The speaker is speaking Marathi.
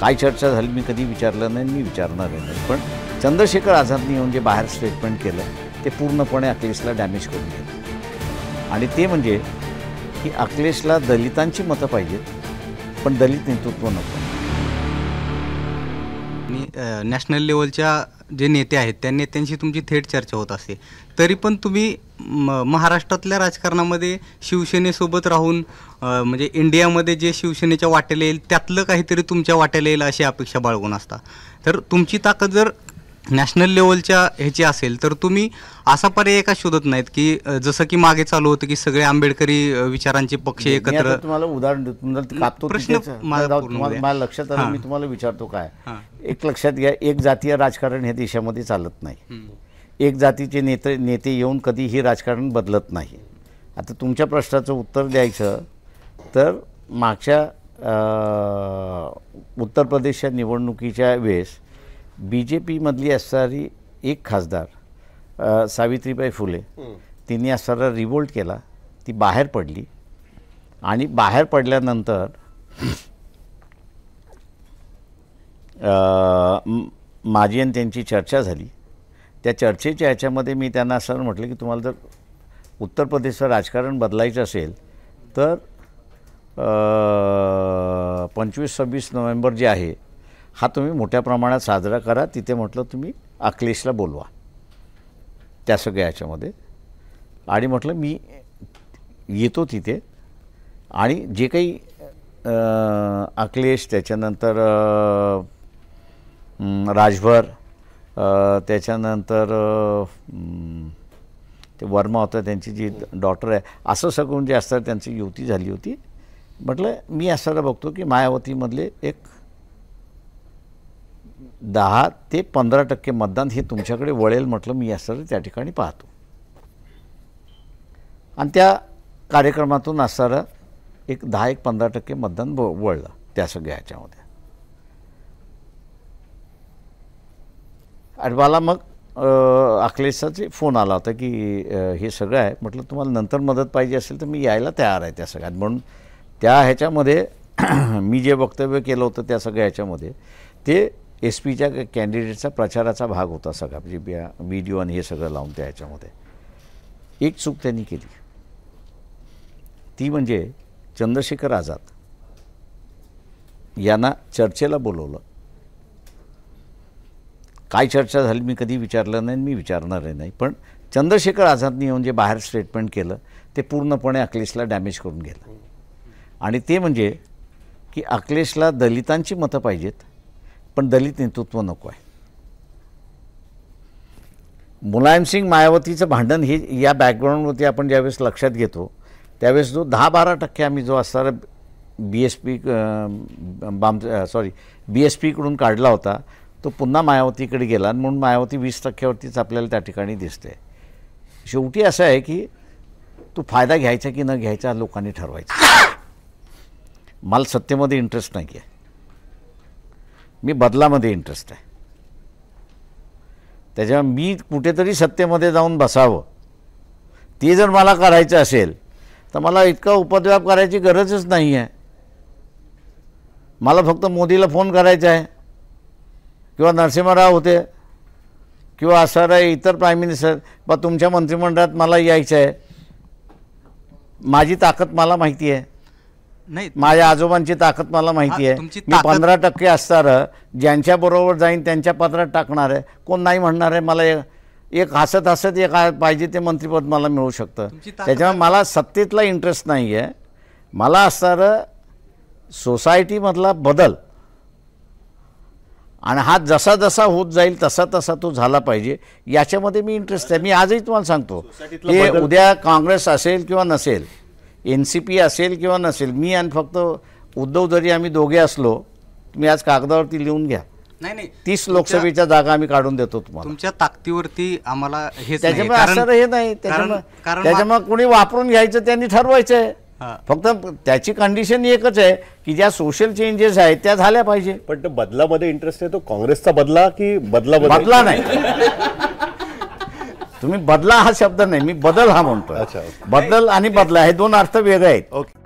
काय चर्चा झाली मी कधी विचारलं नाही मी विचारणार नाही पण चंद्रशेखर आझादनी येऊन जे बाहेर स्टेटमेंट केलं ते पूर्णपणे अखिलेशला डॅमेज करून गेलं आणि ते म्हणजे की अखिलेशला दलितांची मतं पाहिजेत पण दलित नेतृत्व नको आणि नॅशनल लेवलच्या जे नेते आहेत त्या नेत्यांशी तुमची थेट चर्चा होत असते तरी पण तुम्ही म महाराष्ट्रातल्या राजकारणामध्ये शिवसेनेसोबत राहून म्हणजे इंडियामध्ये जे शिवसेनेच्या वाट्याला येईल त्यातलं काहीतरी तुमच्या वाट्याला येईल अशी अपेक्षा बाळगून असता तर तुमची ताकद जर नॅशनल लेवलच्या ह्याची असेल तर तुम्ही असा पर्याय का शोधत नाहीत की जसं की मागे चालू होतं की सगळे आंबेडकरी विचारांचे पक्ष एकत्र तुम्हाला उदाहरण देतो प्रश्न मला लक्षात आलं मी तुम्हाला विचारतो काय एक लक्षात घ्या एक जातीय राजकारण ह्या देशामध्ये चालत नाही एक जातीचे नेते नेते येऊन कधीही राजकारण बदलत नाही आता तुमच्या प्रश्नाचं उत्तर द्यायचं तर मागच्या उत्तर प्रदेशच्या निवडणुकीच्या वेळेस बी जे पीमधली असणारी एक खासदार सावित्रीबाई फुले तिने असणारा रिवोल्ट केला ती बाहेर पडली आणि बाहेर पडल्यानंतर माझी आणि त्यांची चर्चा झाली त्या चर्चेच्या ह्याच्यामध्ये मी त्यांना असं म्हटलं की तुम्हाला जर उत्तर प्रदेशचं राजकारण बदलायचं असेल तर पंचवीस सव्वीस नोव्हेंबर जे आहे हा तुम्ही मोठ्या प्रमाणात साजरा करा तिथे म्हटलं तुम्ही अखिलेशला बोलवा त्या सगळ्या ह्याच्यामध्ये आणि म्हटलं मी येतो तिथे आणि जे काही अखिलेश त्याच्यानंतर राजभर त्याच्यानंतर ते वर्मा होतं त्यांची जी डॉटर आहे असं सगळं जे म्हणजे असतात त्यांची युती झाली होती म्हटलं मी असं बघतो की मायावतीमधले एक दहा ते पंधरा टक्के मतदान हे तुमच्याकडे वळेल म्हटलं मी असं त्या ठिकाणी पाहतो आणि त्या कार्यक्रमातून असणारं एक दहा एक पंधरा टक्के मतदान ब वळलं त्या सगळ्या ह्याच्यामध्ये आणि मला मग अखिलेशाचे फोन आला होता की हे सगळं आहे म्हटलं तुम्हाला नंतर मदत पाहिजे असेल तर मी यायला तयार आहे त्या सगळ्यात म्हणून त्या ह्याच्यामध्ये मी जे वक्तव्य केलं होतं त्या सगळ्या ह्याच्यामध्ये ते एस पीच्या कॅन्डिडेटचा प्रचाराचा भाग होता सगळा म्हणजे व्हिडिओ आणि हे सगळं लावून त्या ह्याच्यामध्ये एक चूक त्यांनी केली ती म्हणजे चंद्रशेखर आझाद यांना चर्चेला बोलवलं काय चर्चा झाली मी कधी विचारलं नाही मी विचारणारही नाही पण चंद्रशेखर आझादने येऊन जे बाहेर स्टेटमेंट केलं ते पूर्णपणे अखिलेशला डॅमेज करून गेलं आणि ते म्हणजे की अखिलेशला दलितांची मतं पाहिजेत पण दलित नेतृत्व नको आहे मुलायमसिंग मायावतीचं भांडण हे या बॅकग्राऊंडवरती आपण ज्यावेळेस लक्षात घेतो त्यावेळेस जो दहा बारा टक्के आम्ही जो असणारा बी एस पी बाम सॉरी बी एस पीकडून काढला होता तो पुन्हा मायावतीकडे गेला आणि म्हणून मायावती वीस टक्क्यावरतीच आपल्याला त्या ठिकाणी दिसते शेवटी असं आहे की तो फायदा घ्यायचा की न घ्यायचा लोकांनी ठरवायचा मला सत्तेमध्ये इंटरेस्ट नाही आहे मी बदलामध्ये इंटरेस्ट आहे त्याच्यामुळे मी कुठेतरी सत्तेमध्ये जाऊन बसावं ते जर मला करायचं असेल तर मला इतका उपद्व्याप करायची गरजच नाही आहे मला फक्त मोदीला फोन करायचा आहे किंवा नरसिंहराव होते किंवा असणारे इतर प्राईम मिनिस्टर बा तुमच्या मंत्रिमंडळात मला यायचं आहे माझी ताकद मला माहिती आहे माझ्या आजोबांची ताकद मला माहिती आहे मी पंधरा टक्के असणार ज्यांच्या बरोबर जाईन त्यांच्या पत्रात टाकणार आहे कोण नाही म्हणणार आहे मला एक हसत हसत एक पाहिजे ते मंत्रीपद मला मिळू शकतं त्याच्यामुळे मला सत्तेतला इंटरेस्ट नाही आहे मला असणार सोसायटीमधला बदल आणि हा जसा जसा होत जाईल तसा तसा तो झाला पाहिजे याच्यामध्ये मी इंटरेस्ट आहे मी आजही तुम्हाला सांगतो की उद्या काँग्रेस असेल किंवा नसेल एन सी पी असेल किंवा नसेल मी आणि फक्त उद्धव जरी आम्ही दोघे असलो तुम्ही आज कागदावरती लिहून घ्या नाही नाही तीस लोकसभेच्या जागा आम्ही काढून देतो तुम्हाला तुमच्या ताकदीवरती आम्हाला हे त्याच्यामुळे असं हे नाही त्याच्यामुळे त्याच्यामुळे कोणी वापरून घ्यायचं त्यांनी ठरवायचं आहे फक्त त्याची कंडिशन एकच आहे की ज्या सोशल चेंजेस आहेत त्या झाल्या पाहिजे पण बदलामध्ये इंटरेस्ट आहे तो काँग्रेसचा बदला की बदला बदला नाही तुम्ही बदला हा शब्द नाही मी बदल हा म्हणतो बदल आणि बदला हे दोन अर्थ वेगळे आहेत